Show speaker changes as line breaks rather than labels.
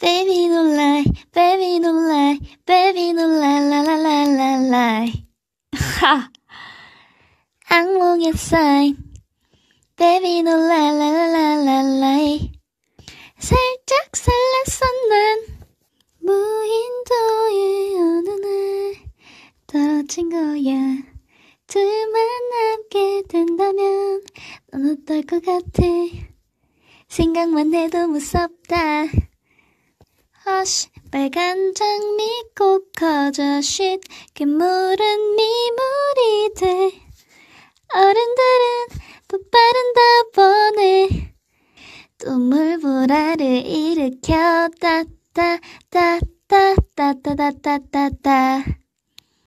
Baby don't lie, baby don't lie, baby don't lie, la la la la lie. 하! 악몽의 사인. Baby don't lie, la la la la lie. 살짝 설렜어 난 무인도에 어느 날 떨어진 거야. 둘만 남게 된다면 넌 어떨 것 같아? 생각만 해도 무섭다. 다시 빨간 장미꽃 커져 쉿 괴물은 미물이 돼 어른들은 또 빠른 다보에또 물보라를 일으켜 따따따따따따따따따